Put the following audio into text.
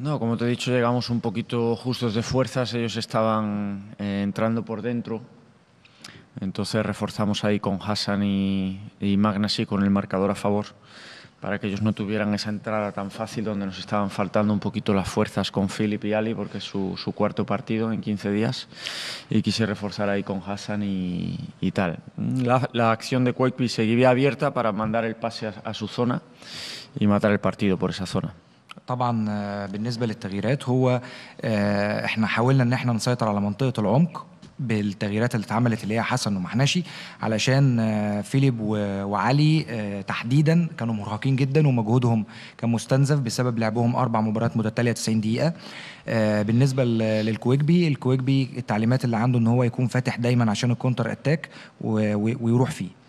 No, como te he dicho, llegamos un poquito justos de fuerzas, ellos estaban eh, entrando por dentro, entonces reforzamos ahí con Hassan y, y con el marcador a favor para que ellos no tuvieran esa entrada tan fácil donde nos estaban faltando un poquito las fuerzas con Philip y Ali, porque es su, cuarto partido en 15 días, y quise reforzar ahí con Hassan y, tal. La, acción de Cuecpi seguía abierta para mandar el pase a su zona y matar el partido por esa zona. طبعا آه، بالنسبه للتغييرات هو آه، احنا حاولنا ان احنا نسيطر على منطقه العمق بالتغييرات اللي اتعملت اللي هي حسن ومحنشي علشان آه، فيليب وعلي تحديدا كانوا مرهقين جدا ومجهودهم كان مستنزف بسبب لعبهم اربع مباريات متتاليه 90 دقيقه بالنسبه للكويكبي الكويكبي التعليمات اللي عنده ان هو يكون فاتح دايما عشان الكونتر اتاك ويروح فيه